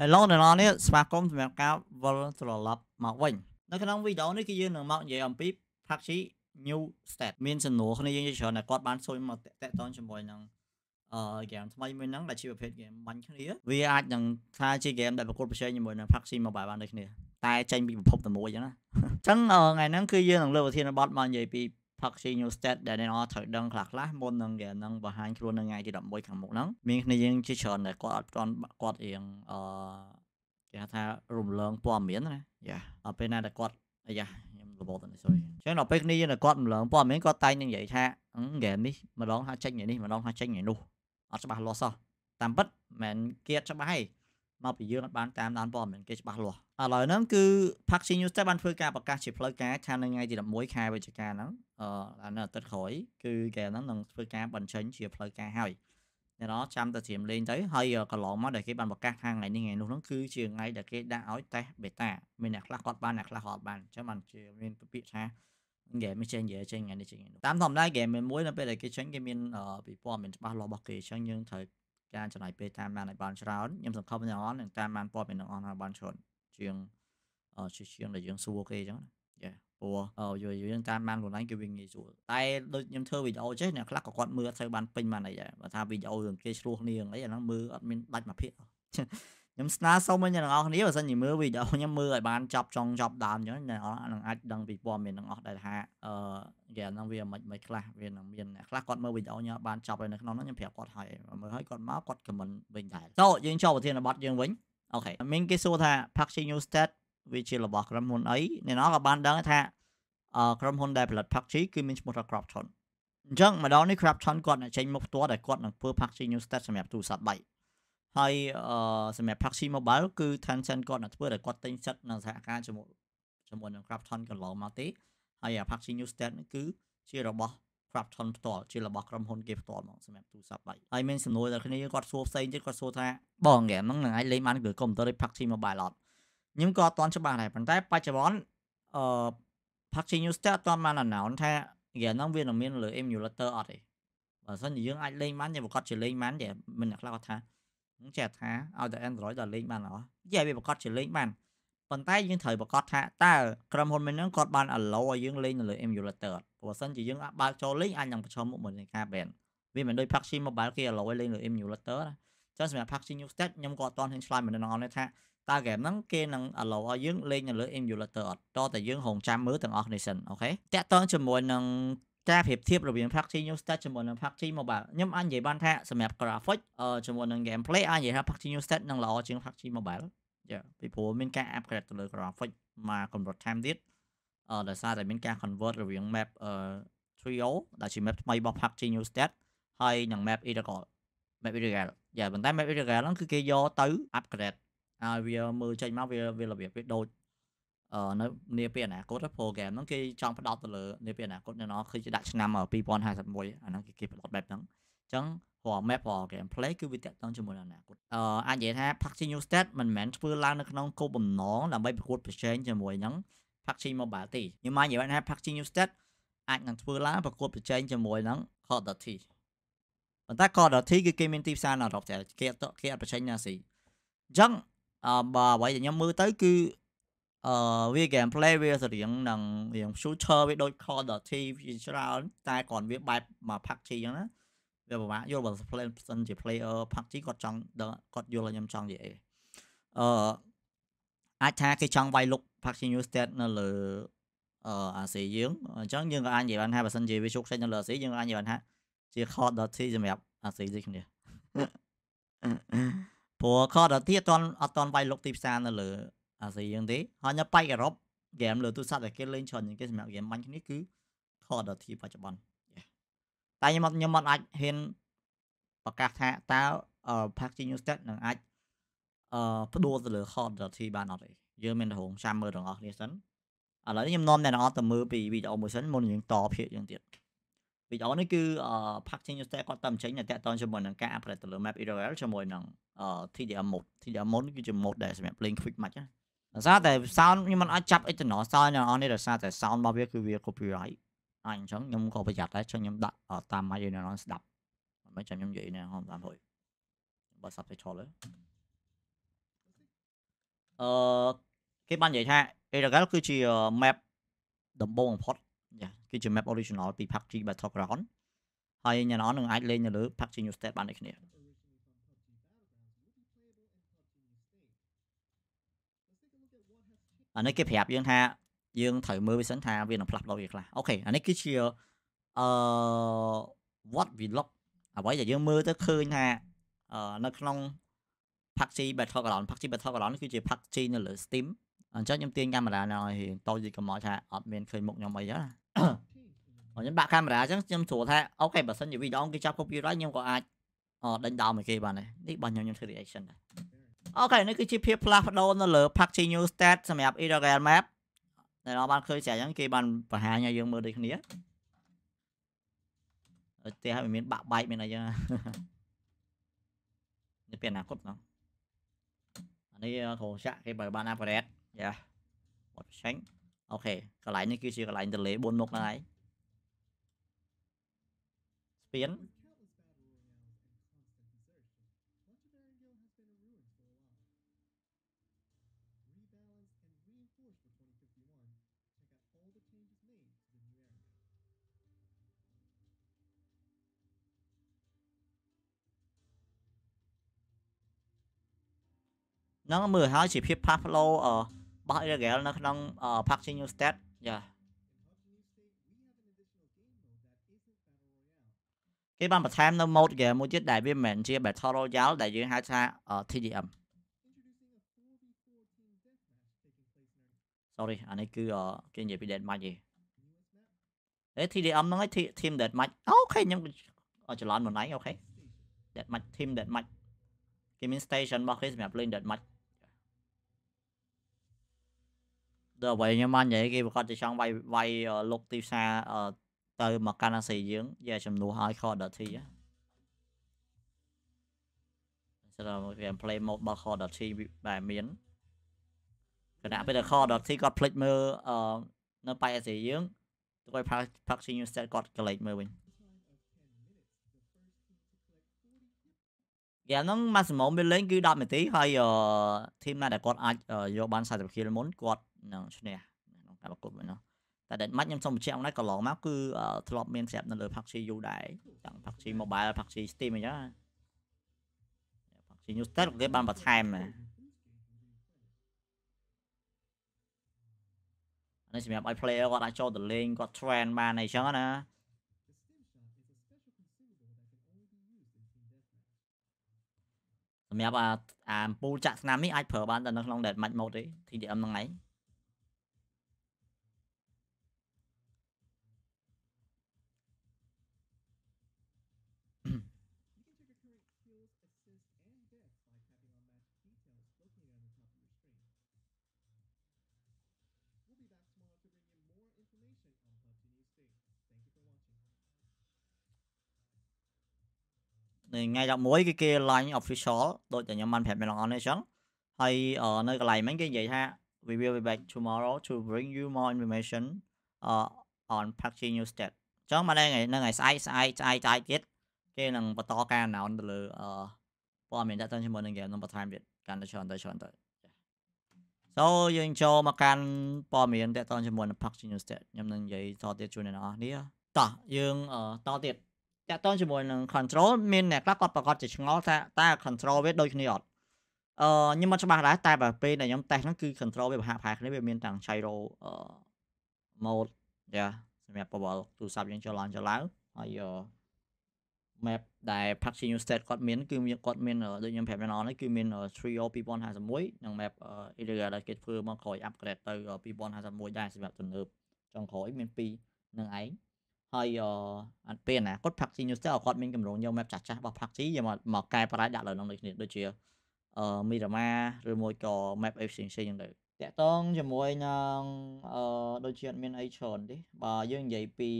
Hello អ្នកនរនេះស្វាគមន៍សម្រាប់ការវិលត្រឡប់មកវិញ នៅក្នុងវីដេអូនេះគឺយើងនឹងមកនិយាយអំពី Pachi New Stat មានសំណួរគ្នាយើងជាច្រើនដែលគាត់បានសួរមកតេតតនជាមួយនឹងអឺ game ថ្មីមួយហ្នឹងដែលជាប្រភេទ game បាញ់គ្នាវាអាចនឹងថាជា game ដែលប្រកួតប្រជែងជាមួយនឹង Pachi Mobile បានដូចគ្នាតែចេញពីប្រភពតែមួយអញ្ចឹងណាអញ្ចឹងថ្ងៃហ្នឹងគឺយើងនឹងលើកវិធានបទមកនិយាយពី proxy new state ដែលអ្នកនរត្រូវដឹងខ្លះខ្លះមុននឹងគេនឹងបង្ហាញខ្លួននៅថ្ងៃទី11ខាងមុខហ្នឹងមានគ្នាយើងជាច្រើនដែលគាត់អត់ទាន់គាត់រៀងអឺគេហៅថារំលងព័ត៌មានណាយ៉ាដល់ពេលណាដែលគាត់អាយ៉ាខ្ញុំរបបទៅនេះ sorry អញ្ចឹងដល់ពេលគ្នាយើងដែលគាត់រំលងព័ត៌មានគាត់តែងនឹងនិយាយថាហ្គេមនេះម្ដងថាចេញនេះម្ដងថាចេញនេះនោះអត់ច្បាស់លាស់សោះតាមពិតមិនគៀតច្បាស់ទេមកពីយើងអត់បានតាមដានព័ត៌មានគេច្បាស់លាស់ឥឡូវហ្នឹងគឺ Paxi News តែបានធ្វើការប្រកាសជាផ្លូវការខាងនៅថ្ងៃទី11ខែវិច្ឆិកាហ្នឹងអឺនៅអាទិត្យក្រោយគឺគេហ្នឹងនឹងធ្វើការបញ្ចេញជាផ្លូវការហើយអ្នកនរចាំតែត្រៀមលេងទៅហើយកន្លងមកដែលគេបានប្រកាសខាងថ្ងៃនេះថ្ងៃនោះហ្នឹងគឺជាថ្ងៃដែលគេដាក់ឲ្យតេស្ត beta មានអ្នកខ្លះគាត់បានអ្នកខ្លះគាត់បានអញ្ចឹងបានជាមានពាក្យថា game ចេញនិយាយចេញថ្ងៃនេះចេញថ្ងៃនោះតាមធម្មតា game មួយនៅពេលដែលគេចេញគេមានពីព័ត៌មានច្បាស់លាស់របស់គេអញ្ចឹងយើងត្រូវការចំណាយពេលតាមបានឲ្យបានច្រើនខ្ញុំសង្ឃឹមទាំងអស់នឹងតាមបានព័ត៌មានទាំងអស់ឲ្យបានច្រើនជាងជាជាងដែលយើងសួរគេអញ្ចឹងណាយ៉ាព្រោះយល់យើងតាមបានខ្លួនឯងគឺវាងាយស្រួលតែដូចខ្ញុំធ្វើវីដេអូចេះអ្នកខ្លះក៏គាត់មើលអត់ទៅបានពេញបានអីដែរបើថាវីដេអូរឿងគេឆ្លោះគ្នាអីអាហ្នឹងមើលអត់មានដាច់មកភាកខ្ញុំស្នើសុំឲ្យអ្នកទាំងអស់គ្នាបើសិនជាមើលវីដេអូខ្ញុំមើលឲ្យបានចប់ចុងចប់ដើមអញ្ចឹងអ្នកនឹងអាចដឹងពីព័ត៌មានទាំងអស់ដែលថាអឺហ្គេមហ្នឹងវាមិនមិនខ្លះវានឹងមានអ្នកខ្លះគាត់មើលវីដេអូខ្ញុំបានចប់ហើយនៅក្នុងហ្នឹងខ្ញុំប្រាប់គាត់ហើយមើលហើយគាត់មកគាត់ខមមិនវិញដែរតោះយើងចូលប្រធានបទយើងវិញអូខេមានគេសួរថា Packaging New Stat វាជារបស់ក្រុមហ៊ុនអីអ្នកទាំងអស់ក៏បានដឹងថាអឺក្រុមហ៊ុនដែលផលិត Packaging គឺមានឈ្មោះថា Crapton អញ្ចឹងម្ដងនេះ Crapton គាត់នឹងចេញមកផ្ទាល់ដែលគាត់នឹងធ្វើ Packaging New Stat សម្រាប់ទូរស័ព្ទ3ហើយសម្រាប់ PUBG Mobile គឺ Tencent គាត់នឹងធ្វើតែគាត់ទិញសិទ្ធនៅសហការជាមួយជាមួយនឹង Krafton កន្លងមកទេហើយ PUBG New State នេះគឺជារបស់ Krafton ផ្ទាល់ជារបស់ក្រុមហ៊ុនគេផ្ទាល់មកសម្រាប់ទូរស័ព្ទដៃហើយមានសំណួរដល់គ្នាគាត់សួរផ្សេងទៀតគាត់សួរថាបងហ្គេមហ្នឹងនឹងអាចលេងបានគឺកុំព្យូទ័រដូច PUBG Mobile អត់ខ្ញុំក៏អត់ទាន់ច្បាស់ដែរប៉ុន្តែបច្ចុប្បន្នអឺ PUBG New State អត់ទាន់បាន announce ថាហ្គេមហ្នឹងវានឹងមានលើ emulator អត់ទេបើមិនយើងអាចលេងបានតែប្រកាសជាលេងបានតែមិនអ្នកខ្លះគាត់ថាចេះថាឲ្យតែ Android ដល់លេងបានអស់និយាយវាប្រកាសជាលេងបានប៉ុន្តែយើងត្រូវប្រកាសថាតើក្រុមហ៊ុនមួយនឹងគាត់បាន allow ឲ្យយើងលេងនៅលើ emulator បើមិនជាយើងបើកចូលលេងអាចនឹងប្រឈមមុខមួយនឹងការ ban វាមិនដូច PUBG Mobile គេ allow ឲ្យលេងលើ emulator ណាចឹងសម្រាប់ PUBG New State ខ្ញុំក៏អត់ទាន់ឃើញឆ្លើយមិនដឹងអស់ទេថាតើហ្គេមហ្នឹងគេនឹង allow ឲ្យយើងលេងនៅលើ emulator អត់តតែយើងរងចាំមើលទាំងអស់គ្នាសិនអូខេតាក់ទងជាមួយនឹងការប្រៀបធៀបរវាង PUBG New State ជាមួយនឹង PUBG Mobile ខ្ញុំអាចនិយាយបានថាសម្រាប់ graphic ជាមួយនឹង gameplay អាចនិយាយថា PUBG New State នឹងល្អជាង PUBG Mobile យ៉ាពីព្រោះមានការ upgrade ទៅលើ graphic មកកម្រិត time ទៀតអឺដោយសារតែមានការ convert រវាង map អឺ trio ដែលជា map ថ្មីរបស់ PUBG New State ហើយនឹង map Illegal map Illegal យ៉ាប៉ុន្តែ map Illegal ហ្នឹងគឺគេយកទៅ upgrade ហើយវាមើលចេញមកវាវារបៀបវាដូចនៅនាពេលអនាគត program ហ្នឹងគេចង់ផ្ដោតទៅលើនាពេលអនាគតអ្នកនរគឺដាក់ឆ្នាំ2051អាហ្នឹងគេគេផ្ដោតបែបហ្នឹងអញ្ចឹងព្រោះ map ព្រោះ game play គឺវាតាក់ទងជាមួយនឹងអនាគតអឺអាចនិយាយថា PUBG New State មិនមែនធ្វើឡើងនៅក្នុងគោលបំណងដើម្បីប្រកួតប្រជែងជាមួយនឹង PUBG Mobile ទេខ្ញុំមកនិយាយថា PUBG New State អាចនឹងធ្វើឡើងប្រកួតប្រជែងជាមួយនឹង Call of Duty ប៉ុន្តែ Call of Duty គឺគេមានទីផ្សារនៅអឺរ៉ុបតែគេគេអត់ប្រជែងណាស៊ីអញ្ចឹងអឺបើអ្វីដែលខ្ញុំមើលទៅគឺ uh, វា game play វាស្ររៀងនឹងរៀង shooter វាដូច Call of Duty ជាច្រើនតែគ្រាន់វាបែបមក PUBG អញ្ចឹងណាវាពិបាកយល់បើ player សិនជា player PUBG គាត់ចង់គាត់យល់ឲ្យខ្ញុំចង់និយាយអឺអាចថាគេចង់វាយលុក PUBG New State នៅលើអឺអាស៊ីយើងអញ្ចឹងយើងក៏អាចនិយាយបានថាបើសិនជាវាជោគជ័យនៅលើអាស៊ីយើងក៏អាចនិយាយបានថាជា Call of Duty សម្រាប់អាស៊ីដូចគ្នាព្រោះ Call of Duty អត់អត់វាយលុកទីផ្សារនៅលើអាស៊ីអញ្ចឹងទេហើយនៅប៉ៃអឺរ៉ុបហ្គេមលើទូរស័ព្ទដែលគេលេងច្រើនជាងគេសម្រាប់ហ្គេមបាញ់គ្នាគឺ Call of Duty បច្ចុប្បន្នតែខ្ញុំខ្ញុំមិនអាចហ៊ានប្រកាសថាតើ Packaging News Stat នឹងអាចអឺផ្ដួលទៅលើ Call of Duty បានអត់ទេយើងមានរងចាំមើលទាំងអស់គ្នាសិនឥឡូវខ្ញុំនាំអ្នកនរទៅមើលពីវីដេអូមួយសិនមុនយើងតភាគយើងទៀតវីដេអូនេះគឺ packaging style គាត់តាមចេញតែតកតជាមួយនឹងការ upgrade ទៅលើ map Israel ជាមួយនឹង TDM mode TDM mode គឺជា mode ដែលសម្រាប់ playing quick match ដោយសារតែ sound ខ្ញុំមិនអាចចាប់អីទៅណោះ sound អ្នកនរនេះដោយសារតែ sound របស់វាគឺវា copyright អញ្ចឹងខ្ញុំក៏ប្រយ័ត្នដែរចឹងខ្ញុំដាក់តាមម៉ៃឲ្យអ្នកនរស្ដាប់មិនចាំខ្ញុំនិយាយអ្នកនរតាមហួយបើ subtitle អឺគេបាននិយាយថា Eragal គឺជា map ដំបូងបំផុតគឺជា map original ពី PUBG Battleground ហើយអ្នកនរនឹងអាចលេងនៅលើ PUBG New State បានដូចគ្នាអានេះគេប្រាប់យើងថាយើងត្រូវមើលវាសិនថាវានឹងផ្លាស់ប្ដូរវាខ្លះអូខេអានេះគឺជាអឺ what we look អ្វីដែលយើងមើលទៅឃើញថានៅក្នុង PUBG Battle Ground PUBG Battle Ground គឺជា PUBG នៅលើ Steam អញ្ចឹងខ្ញុំទាញកាមេរ៉ានៅឲ្យរៀងតូចយីកុំមកថាអត់មានឃើញមុខខ្ញុំអីទេណាខ្ញុំបាក់កាមេរ៉ាអញ្ចឹងខ្ញុំស្រួលថាអូខេបើសិនជាវីដេអូគេចាប់ copyright ខ្ញុំក៏អាចដេញដោលមកគេបានដែរនេះបងខ្ញុំខ្ញុំធ្វើ reaction ដែរអូខេនេះគឺជាភាពផ្លាស់ប្ដូរនៅលើ packaging new stat សម្រាប់ Ethereum map ដែលเราបានឃើញស្រាប់អញ្ចឹងគេបានបង្ហាញឲ្យយើងមើលដូចគ្នាអត់ទេហើយមានបាក់បែកមានអីចឹងនេះពេលអនាគតហ្នឹងអានេះក្រុមចាក់គេបើបាន upgrade យ៉ាអត់ឆាញ់អូខេកន្លែងនេះគឺជាកន្លែង delay 4មុខហ្នឹងហើយស្ពាន nó ờ, nó ờ, chỉ dạ. ở ra park នឹងមើលហើយជាភាពផាស់ប្លោអឺបោះ Irregular នៅក្នុង Packaging New State đại mode game មួយទៀតដែលវាមិនមែនជា Battle Royale địa âm, sorry anh ấy cứ ờ, gì thi អានេះគឺគេនិយាយពី deathmatch ទេអេ TDM ហ្នឹងឯង team deathmatch អូខេខ្ញុំច្រឡំមួយណៃអូខេ deathmatch team deathmatch គេមាន station lên របស់គេសម្រាប់លេង deathmatch ដល់អ្វីខ្ញុំបាននិយាយគេប្រកាសជាចង់វាយវាយលុកទីផ្សារទៅមកកាន់អាស៊ីយើងយកចំនួនឲ្យ Call.t សម្រាប់ gameplay mode របស់ Call.t ដែលមានគណៈពេល Call.t គាត់ផ្លិចមើលនៅប៉ៃអាស៊ីយើងទៅឲ្យ Packaging State គាត់ក្លែកមើលវិញយ៉ាងហ្នឹង maximum វាលេង គឺ10នាទីហើយ team ណាដែលគាត់អាចយកបាន40គីឡូមុនគាត់នឹងឈ្នះក្នុងការប្រកួតវិញនោះតែដែលម៉ាច់ខ្ញុំសូមបញ្ជាក់ម្ដងកន្លងមកគឺធ្លាប់មានស្រាប់នៅលើ PUBG U ដែរទាំង PUBG Mobile PUBG Steam អីចឹង PUBG New Star គេបានបន្ថែមណានេះសម្រាប់ឲ្យ player គាត់អាចចូលទៅលេងគាត់ train បានអីចឹងណាសម្រាប់អាអាអំពូលចាក់ស្នាមនេះអាចប្រើបានតែនៅក្នុង dead match mode ទេ TDM ហ្នឹងឯងថ្ងៃ11គឺគេ line official ដូចតែខ្ញុំបានប្រាប់អ្នកនរអននេះអញ្ចឹងហើយនៅកន្លែងហ្នឹងគេនិយាយថា we will be back tomorrow to bring you more information uh, on PUBG new stat អញ្ចឹងមកដល់ថ្ងៃហ្នឹងថ្ងៃស្អែកស្អែកស្អែកស្អែកទៀតគេនឹងបន្តការ announce ទៅលើអឺព័ត៌មានដាក់តាំងជាមួយនឹង game នឹងបន្ថែមទៀតកាន់តែច្រើនទៅច្រើនទៅ So យើងចូលមកកាន់ព័ត៌មានតាក់ទងជាមួយនឹង PUBG new stat ខ្ញុំនឹងនិយាយតទៀតជូនអ្នកនរនេះតោះយើងតទៀតតាក់ទងជាមួយនឹង control មានអ្នកខ្លះគាត់ប្រកាសជាឆ្ងល់ថាតើ control វាដូចគ្នាអត់អឺខ្ញុំមិនច្បាស់ដែរតែបើពេលដែលខ្ញុំតេស្តហ្នឹងគឺ control វាប្រហាក់ប្រហែលគ្នាវាមានទាំង gyro អឺ mode យ៉ាសម្រាប់ bubble ទូរស័ព្ទយើងចលឡើងចលឡើងហើយ map ដែល Park Shin State គាត់មានគឺមានគាត់មានដូចខ្ញុំប្រាប់ដល់នេះគឺមាន Trio 2051និង map Area ដែលគេធ្វើមកក្រោយ upgrade ទៅ2051ដែរសម្រាប់ទំនើបចុងក្រោយមាន2នឹងឯងហើយអត់ពេលអនាគត PUBG News ទៅគាត់មានកម្រងយក map ចាស់ចាស់របស់ PUBG យកមកមកកែប្រែដាក់លើក្នុងដូចគ្នាដូចជាអឺ Miramar ឬមួយក៏ map ផ្សេងផ្សេងហ្នឹងទៅតាក់តងជាមួយនឹងអឺដូចជាអត់មានអីច្រើនទេបើយើងនិយាយពី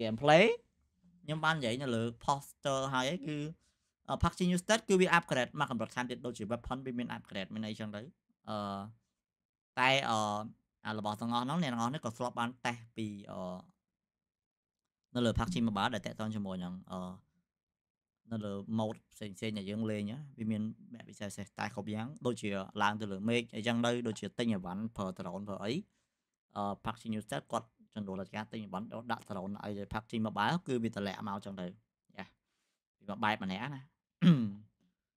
gameplay ខ្ញុំបាននិយាយនៅលើ poster ហើយឯងគឺ PUBG New State គឺវា upgrade មកកម្រិតខាងទៀតដូចជា weapon វាមាន upgrade មានអីចឹងទៅអឺតែអឺអារបស់ទាំងអស់ហ្នឹងអ្នកទាំងអស់នេះក៏ធ្លាប់បានតេស្តពីអឺនៅលើ PUBG Mobile ដែលតកតងជាមួយនឹងអឺនៅលើ mode ផ្សេងផ្សេងដែលយើងលេងវាមានបែបពិសេសពិសេសតែគ្រប់យ៉ាងដូចជាឡើងទៅលើមេឃអីចឹងទៅដូចជាទិញអីវ៉ាន់ប្រើ drone ប្រើអីអឺ PUBG New Set គាត់ចំនួនលទ្ធការទិញអីវ៉ាន់ដាក់ drone ឲ្យ PUBG Mobile គឺវាតម្លាក់មកចឹងទៅយ៉ាពីមួយបែបម្នាក់ណា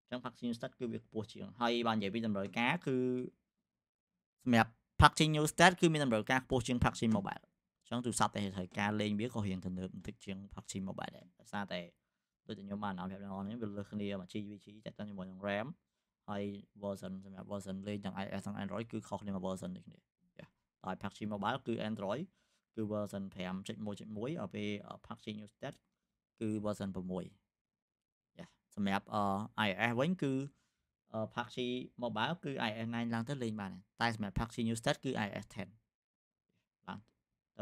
ចឹង PUBG New Set គឺវាខ្ពស់ជាងហើយបាននិយាយពីតម្រូវការគឺសម្រាប់ PUBG New Set គឺមានតម្រូវការខ្ពស់ជាង PUBG Mobile ចឹងទូរស័ព្ទតែត្រូវការលេងវាក៏រៀងទំនើបបន្តិចជាង PUBG Mobile ដែរដោយសារតែដូចខ្ញុំបានអនុញ្ញាតទាំងអស់នេះវាលើសគ្នាមក GVG តែតាមជាមួយនឹង RAM ហើយ version សម្រាប់ version លេងទាំង iOS ទាំង Android គឺខុសគ្នាមួយ version នេះគ្នាដោយ PUBG Mobile គឺ Android គឺ version 5.1.1ដល់ពេល PUBG New Stat គឺ version 6យ៉ាសម្រាប់ iOS វិញគឺ PUBG Mobile គឺ iOS 9ឡើងទៅលេងបានតែសម្រាប់ PUBG New Stat គឺ iOS 10ឡើង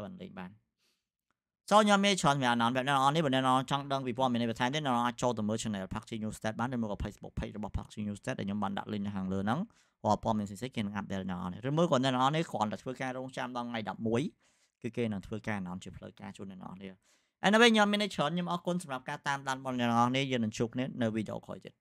ទៅបានលេងបានចូលញោមមេច្រើនសម្រាប់អាណនបែបអ្នកនរនេះបើអ្នកនរចង់ដឹងពីព័ត៌មាននេះបន្ថែមទេអ្នកនរអាចចូលទៅមើល channel Parkchi News Stat បានឬមក Facebook page របស់ Parkchi News Stat ដែលខ្ញុំបានដាក់ link នៅខាងលើហ្នឹងរាល់ព័ត៌មានផ្សេងៗគេនឹង update អ្នកនរនេះឬមួយក៏អ្នកនរនេះគ្រាន់តែធ្វើការរងចាំដល់ថ្ងៃ11គឺគេនឹងធ្វើការ announce ជាផ្លូវការជូនអ្នកនរនេះ Anyway ខ្ញុំមានច្រើនខ្ញុំអរគុណសម្រាប់ការតាមដានរបស់អ្នកនរនេះយើងនឹងជួបគ្នានៅវីដេអូក្រោយទៀត